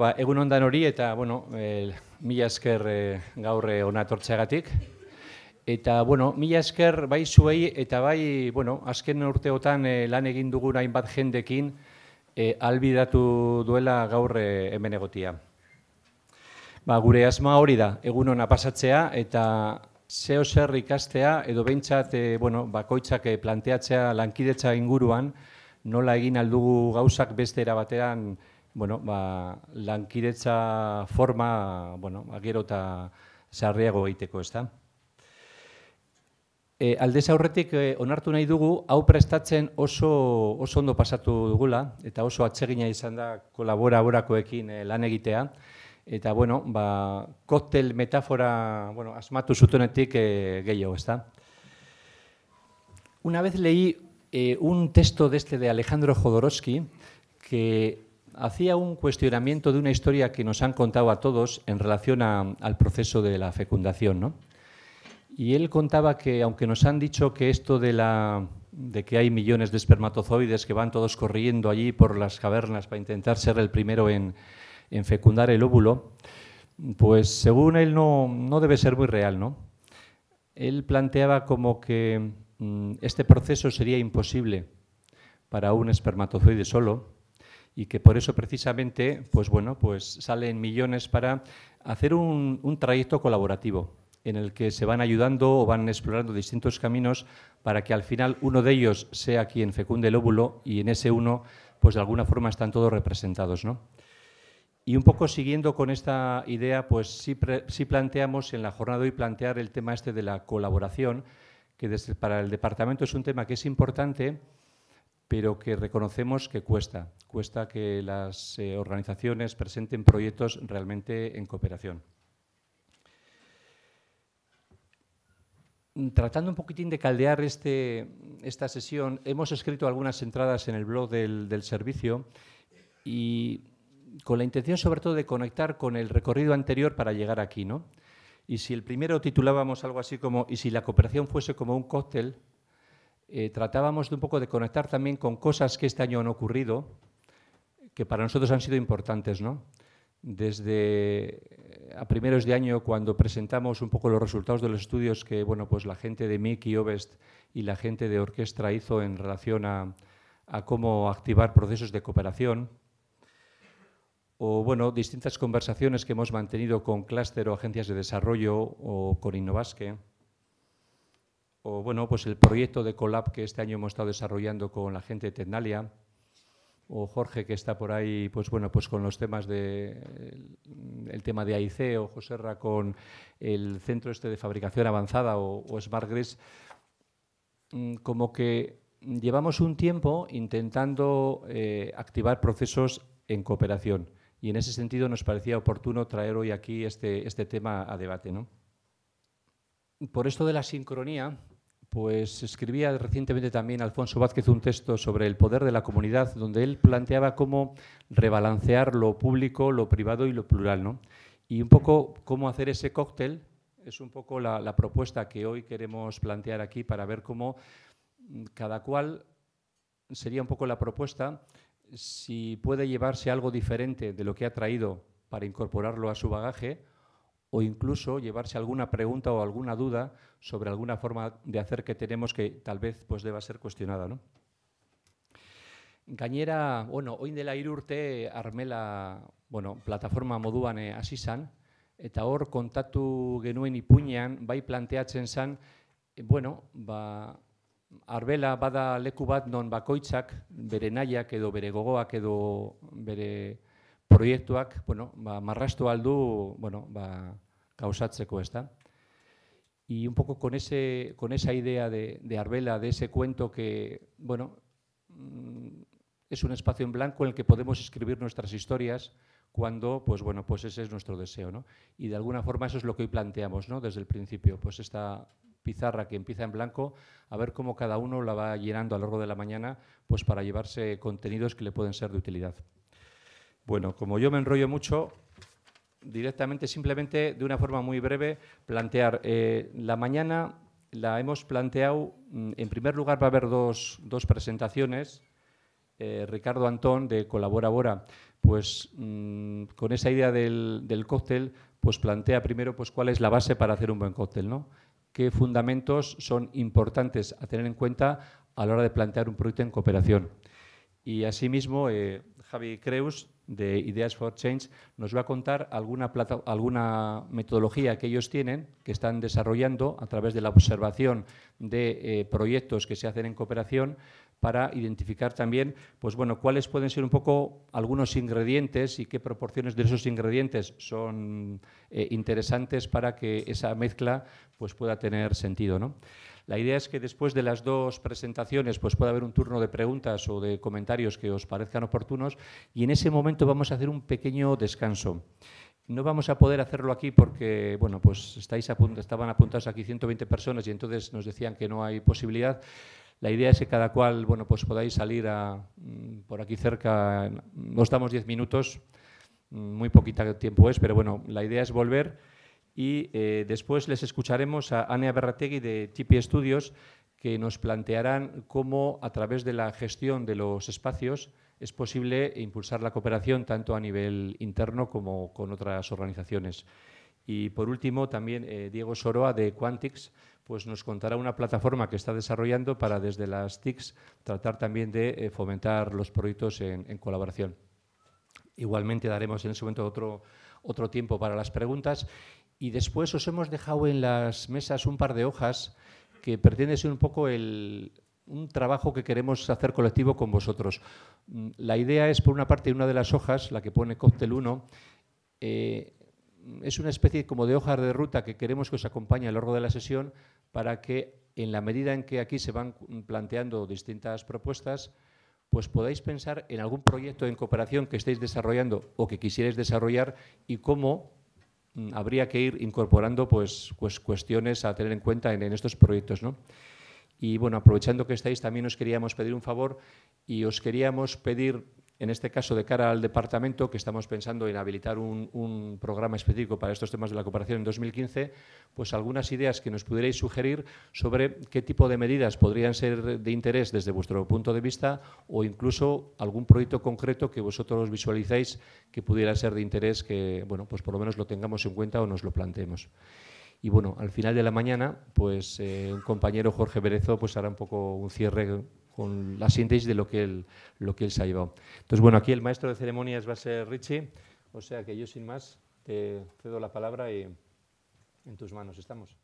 ba, egun ondan hori eta, bueno, e, mila esker e, gaur e, eh, ona Eta, bueno, mila esker bai zuei eta bai, bueno, azken urteotan lan egin dugun hainbat jendekin albidatu duela gaur hemen egotia. Ba, gure asma hori da, egun ona pasatzea eta zeo zer ikastea edo behintzat e, bueno, bakoitzak planteatzea lankidetza inguruan nola egin aldugu gauzak beste erabatean bueno, ba, lankidetza forma, bueno, gero eta sarriago y te E, Al aurretik e, onartu nahi dugu, hau prestatzen oso, oso ondo pasatu dugula, eta oso atsegina izan da kolaboraborakoekin ahora eh, e, lan egitea, eta bueno, ba, koktel metáfora, bueno, asmatu zutenetik que eh, gehiago, está. Una vez leí un texto de este de Alejandro Jodorowsky que hacía un cuestionamiento de una historia que nos han contado a todos en relación al proceso de la fecundación. Y él contaba que, aunque nos han dicho que esto de, que hay millones de espermatozoides que van todos corriendo allí por las cavernas para intentar ser el primero en, en fecundar el óvulo, pues según él no, debe ser muy real. Él planteaba como que mm, este proceso sería imposible para un espermatozoide solo, y que por eso precisamente, pues bueno, pues salen millones para hacer un, trayecto colaborativo en el que se van ayudando o van explorando distintos caminos para que al final uno de ellos sea quien fecunde el óvulo y en ese uno, pues de alguna forma están todos representados, ¿no? Y un poco siguiendo con esta idea, pues sí, planteamos en la jornada de hoy plantear el tema este de la colaboración, que para el departamento es un tema que es importante, pero que reconocemos que cuesta, cuesta que las eh, organizaciones presenten proyectos realmente en cooperación. Mm, tratando un poquitín de caldear este, esta sesión, hemos escrito algunas entradas en el blog del, del servicio y con la intención sobre todo de conectar con el recorrido anterior para llegar aquí. ¿no? Y si el primero titulábamos algo así como, ¿y si la cooperación fuese como un cóctel? Eh, tratábamos de un poco de conectar también con cosas que este año han ocurrido, que para nosotros han sido importantes, ¿no? Desde eh, a primeros de año, cuando presentamos un poco los resultados de los estudios que bueno, pues la gente de y Ovest y la gente de Orquestra hizo en relación a, cómo activar procesos de cooperación, o bueno, distintas conversaciones que hemos mantenido con Cluster o agencias de desarrollo o con Innovasque o bueno, pues el proyecto de Colab que este año hemos estado desarrollando con la gente de Tecnalia, o Jorge que está por ahí, pues bueno, pues con los temas de el, tema de AIC, o José con el centro este de fabricación avanzada o, SmartGres. Mm, como que llevamos un tiempo intentando eh, activar procesos en cooperación y en ese sentido nos parecía oportuno traer hoy aquí este, este tema a debate. ¿no? Por esto de la sincronía, pues escribía recientemente también Alfonso Vázquez un texto sobre el poder de la comunidad, donde él planteaba cómo rebalancear lo público, lo privado y lo plural. ¿no? Y un poco cómo hacer ese cóctel es un poco la propuesta que hoy queremos plantear aquí para ver cómo mm, cada cual sería un poco la propuesta si puede llevarse algo diferente de lo que ha traído para incorporarlo a su bagaje o incluso llevarse alguna pregunta o alguna duda sobre alguna forma de hacer que tenemos que tal vez pues, deba ser cuestionada. ¿no? Gainera, bueno, hoy dela la irurte Armela, bueno, plataforma moduan así eh, hasi izan eta hor kontatu genuen y bai planteatzen zan, eh, bueno, ba, Arbela bada leku bat non bakoitzak bere nahiak edo bere gogoak edo bere ac, bueno, va marrastu aldu, bueno, va causatzeko, cuesta. Y un poco con, ese, con esa idea de, de Arbela, de ese cuento que, bueno, mm, es un espacio en blanco en el que podemos escribir nuestras historias cuando, pues bueno, pues ese es nuestro deseo, ¿no? Y de alguna forma eso es lo que hoy planteamos, ¿no? Desde el principio, pues esta pizarra que empieza en blanco, a ver cómo cada uno la va llenando a lo largo de la mañana, pues para llevarse contenidos que le pueden ser de utilidad. Bueno, como yo me enrollo mucho, directamente, simplemente de una forma muy breve, plantear. Eh, la mañana la hemos planteado, mm, en primer lugar va a haber dos, presentaciones. Eh, Ricardo Antón de Colabora Bora, pues mm, con esa idea del, cóctel, pues plantea primero pues, cuál es la base para hacer un buen cóctel, ¿no? ¿Qué fundamentos son importantes a tener en cuenta a la hora de plantear un proyecto en cooperación? Y asimismo, eh, Javi Creus de Ideas for Change, nos va a contar alguna, metodología que ellos tienen, que están desarrollando a través de la observación de eh, proyectos que se hacen en cooperación para identificar también pues bueno, cuáles pueden ser un poco algunos ingredientes y qué proporciones de esos ingredientes son eh, interesantes para que esa mezcla pues, pueda tener sentido. ¿no? La idea es que después de las dos presentaciones pues pueda haber un turno de preguntas o de comentarios que os parezcan oportunos y en ese momento vamos a hacer un pequeño descanso. No vamos a poder hacerlo aquí porque, bueno, pues estáis estaban apuntados aquí 120 personas y entonces nos decían que no hay posibilidad. La idea es que cada cual, bueno, pues podáis salir mm, por aquí cerca, nos damos 10 minutos, mm, muy poquita tiempo es, pero bueno, la idea es volver y eh, después les escucharemos a Anea Berrategui de Tipi Studios que nos plantearán cómo a través de la gestión de los espacios es posible impulsar la cooperación tanto a nivel interno como con otras organizaciones. Y por último, también eh, Diego Soroa de Quantix pues nos contará una plataforma que está desarrollando para desde las TICs tratar también de eh, fomentar los proyectos en, en colaboración. Igualmente daremos en ese momento otro otro tiempo para las preguntas. Y después os hemos dejado en las mesas un par de hojas que pretende ser un poco un trabajo que queremos hacer colectivo con vosotros. Mm, la idea es, por una parte, una de las hojas, la que pone cóctel 1, eh, es una especie como de hoja de ruta que queremos que os acompañe a lo largo de la sesión para que, en la medida en que aquí se van planteando distintas propuestas, pues podáis pensar en algún proyecto en cooperación que estéis desarrollando o que quisierais desarrollar y cómo mm, habría que ir incorporando pues, pues cuestiones a tener en cuenta en, estos proyectos. ¿no? Y bueno, aprovechando que estáis, también os queríamos pedir un favor y os queríamos pedir en este caso de cara al departamento, que estamos pensando en habilitar un, programa específico para estos temas de la cooperación en 2015, pues algunas ideas que nos pudierais sugerir sobre qué tipo de medidas podrían ser de interés desde vuestro punto de vista o incluso algún proyecto concreto que vosotros visualizáis que pudiera ser de interés que, bueno, pues por lo menos lo tengamos en cuenta o nos lo planteemos. Y bueno, al final de la mañana, pues el eh, un compañero Jorge Berezo pues hará un poco un cierre con la síntesis de lo que, él, lo que él se ha llevado. Entonces, bueno, aquí el maestro de ceremonias va a ser Richie, o sea que yo sin más te cedo la palabra y en tus manos estamos.